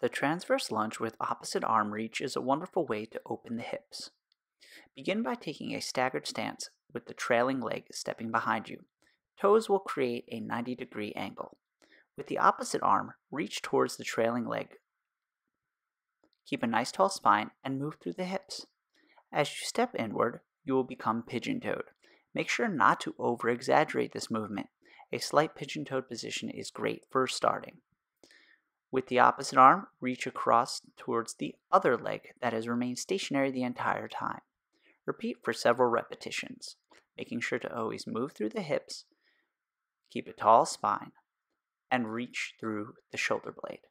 The transverse lunge with opposite arm reach is a wonderful way to open the hips. Begin by taking a staggered stance with the trailing leg stepping behind you. Toes will create a 90 degree angle. With the opposite arm, reach towards the trailing leg. Keep a nice tall spine and move through the hips. As you step inward, you will become pigeon toed. Make sure not to over exaggerate this movement. A slight pigeon toed position is great for starting. With the opposite arm, reach across towards the other leg that has remained stationary the entire time. Repeat for several repetitions, making sure to always move through the hips, keep a tall spine, and reach through the shoulder blade.